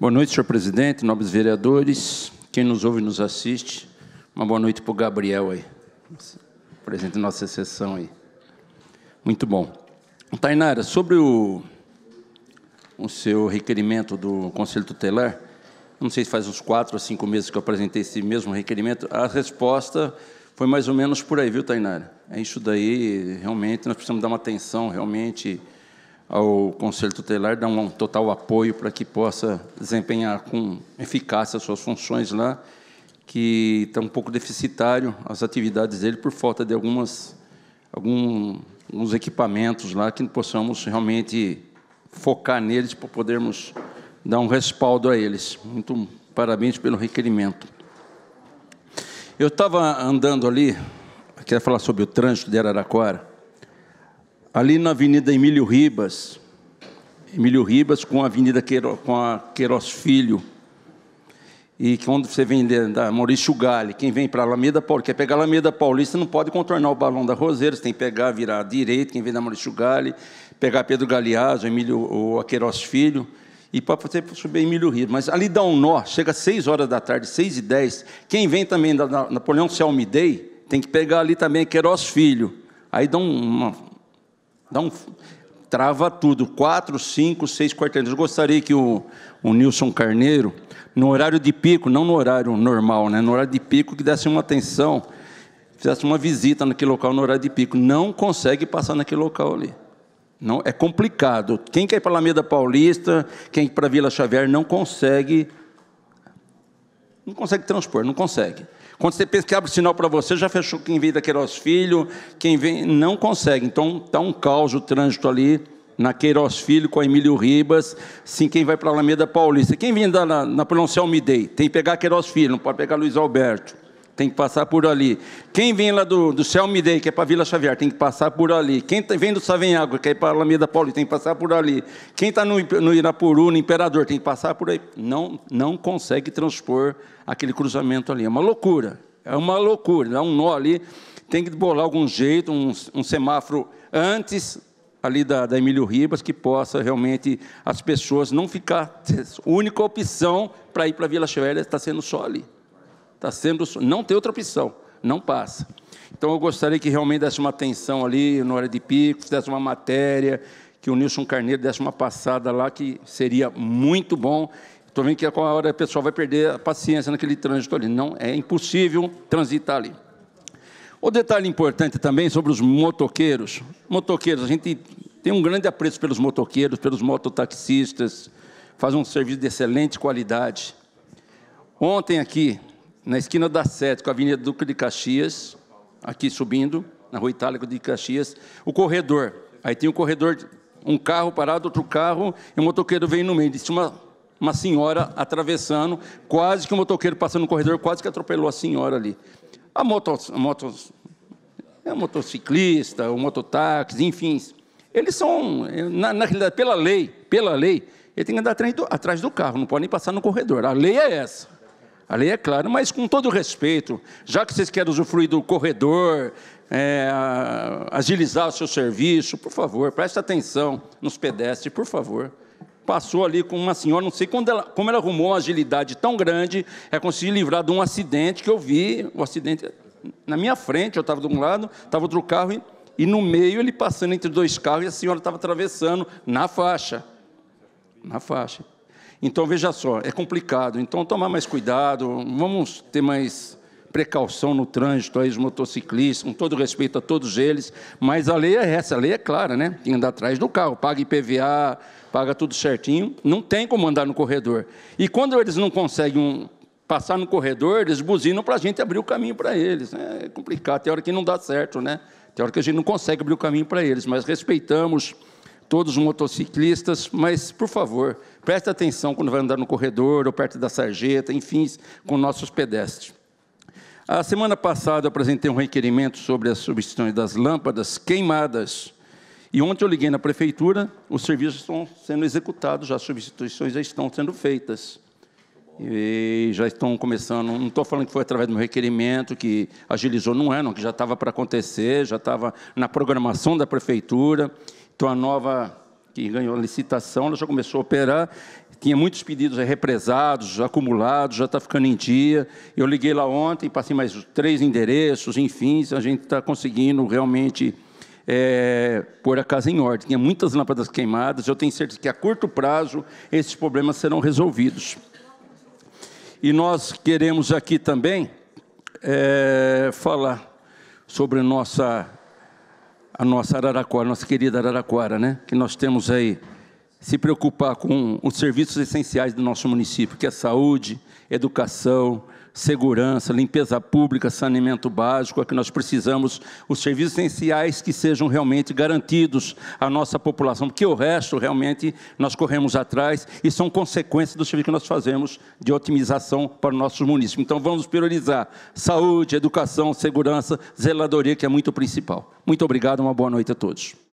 Boa noite, senhor presidente, nobres vereadores, quem nos ouve e nos assiste. Uma boa noite para o Gabriel aí, presente da nossa sessão aí. Muito bom. Tainara, sobre o, o seu requerimento do Conselho Tutelar, não sei se faz uns quatro ou cinco meses que eu apresentei esse mesmo requerimento, a resposta foi mais ou menos por aí, viu, Tainara? É isso daí, realmente, nós precisamos dar uma atenção, realmente, ao Conselho Tutelar, dar um total apoio para que possa desempenhar com eficácia as suas funções lá, que está um pouco deficitário as atividades dele por falta de algumas, algum, alguns equipamentos lá que possamos realmente focar neles para podermos dar um respaldo a eles. Muito parabéns pelo requerimento. Eu estava andando ali, queria falar sobre o trânsito de Araraquara, ali na Avenida Emílio Ribas, Emílio Ribas com a Avenida Queiroz, com a Queiroz Filho. E quando você vem da Maurício Gale, quem vem para Alameda Paulista, quer pegar Alameda Paulista, não pode contornar o balão da você tem que pegar, virar à direita, quem vem da Maurício Gale, pegar Pedro Galeazzo, Emílio ou a Queiroz Filho, e para você subir Emílio Ribas. Mas ali dá um nó, chega às 6 horas da tarde, 6 e 10. Quem vem também da, da Napoleão Selmidei, tem que pegar ali também Queiroz Filho. Aí dá uma, Dá um, trava tudo, quatro, cinco, seis quarteirões. Eu gostaria que o, o Nilson Carneiro, no horário de pico, não no horário normal, né? no horário de pico, que desse uma atenção, fizesse uma visita naquele local no horário de pico. Não consegue passar naquele local ali. Não, é complicado. Quem quer ir para a Alameda Paulista, quem quer ir para a Vila Xavier, não consegue. Não consegue transpor, não consegue. Quando você pensa que abre sinal para você, já fechou quem vem da Queiroz Filho, quem vem, não consegue. Então, está um caos o trânsito ali na Queiroz Filho com a Emílio Ribas, sim, quem vai para a Alameda Paulista. Quem vem da, na, na Napoleão tem que pegar Queiroz Filho, não pode pegar Luiz Alberto tem que passar por ali. Quem vem lá do, do Selmidei, que é para Vila Xavier, tem que passar por ali. Quem tá, vem do Savenhago, que é para Alameda Paulista, tem que passar por ali. Quem está no, no Irapuru, no Imperador, tem que passar por ali. Não, não consegue transpor aquele cruzamento ali. É uma loucura. É uma loucura. Dá um nó ali. Tem que bolar algum jeito, um, um semáforo antes ali da, da Emílio Ribas, que possa realmente as pessoas não ficar. A única opção para ir para Vila Xavier está é sendo só ali está sendo, não tem outra opção, não passa. Então eu gostaria que realmente desse uma atenção ali na hora de pico, fizesse uma matéria, que o Nilson Carneiro desse uma passada lá, que seria muito bom. Estou vendo que a hora o pessoal vai perder a paciência naquele trânsito ali. Não, é impossível transitar ali. O detalhe importante também sobre os motoqueiros. Motoqueiros, a gente tem um grande apreço pelos motoqueiros, pelos mototaxistas, fazem um serviço de excelente qualidade. Ontem aqui, na esquina da Sete, com a Avenida Duque de Caxias, aqui subindo, na Rua Itálica de Caxias, o corredor. Aí tem um corredor, um carro parado, outro carro, e o motoqueiro veio no meio. Disse uma, uma senhora atravessando, quase que o motoqueiro passando no corredor, quase que atropelou a senhora ali. A moto, a moto é motociclista, o mototáxi, enfim. Eles são, na, na realidade, pela lei, pela lei, ele tem que andar atrás do, atrás do carro, não pode nem passar no corredor. A lei é essa. Ali é claro, mas com todo respeito, já que vocês querem usufruir do corredor, é, agilizar o seu serviço, por favor, preste atenção nos pedestres, por favor. Passou ali com uma senhora, não sei ela, como ela arrumou uma agilidade tão grande, é conseguir livrar de um acidente que eu vi, o um acidente na minha frente, eu estava de um lado, estava outro carro, e, e no meio ele passando entre dois carros e a senhora estava atravessando na faixa. Na faixa. Então, veja só, é complicado. Então, tomar mais cuidado, vamos ter mais precaução no trânsito, aí os motociclistas, com todo respeito a todos eles, mas a lei é essa, a lei é clara, né? Tem que andar atrás do carro, paga IPVA, paga tudo certinho, não tem como andar no corredor. E quando eles não conseguem um, passar no corredor, eles buzinam para a gente abrir o caminho para eles. Né? É complicado, tem hora que não dá certo, né? Tem hora que a gente não consegue abrir o caminho para eles, mas respeitamos todos os motociclistas, mas, por favor, preste atenção quando vai andar no corredor ou perto da sarjeta, enfim, com nossos pedestres. A semana passada eu apresentei um requerimento sobre a substituição das lâmpadas queimadas. E ontem eu liguei na prefeitura, os serviços estão sendo executados, já as substituições já estão sendo feitas. E já estão começando. Não estou falando que foi através do meu requerimento que agilizou, não é, não, que já estava para acontecer, já estava na programação da prefeitura. Então a nova que ganhou a licitação, ela já começou a operar, tinha muitos pedidos represados, acumulados, já está ficando em dia. Eu liguei lá ontem, passei mais três endereços, enfim, a gente está conseguindo realmente é, pôr a casa em ordem. Tinha muitas lâmpadas queimadas, eu tenho certeza que a curto prazo esses problemas serão resolvidos. E nós queremos aqui também é, falar sobre nossa a nossa Araraquara, nossa querida Araraquara, né? que nós temos aí, se preocupar com os serviços essenciais do nosso município, que é saúde, educação, segurança, limpeza pública, saneamento básico, é que nós precisamos os serviços essenciais que sejam realmente garantidos à nossa população, porque o resto realmente nós corremos atrás e são consequências do serviço que nós fazemos de otimização para nossos municípios. Então vamos priorizar saúde, educação, segurança, zeladoria, que é muito principal. Muito obrigado, uma boa noite a todos.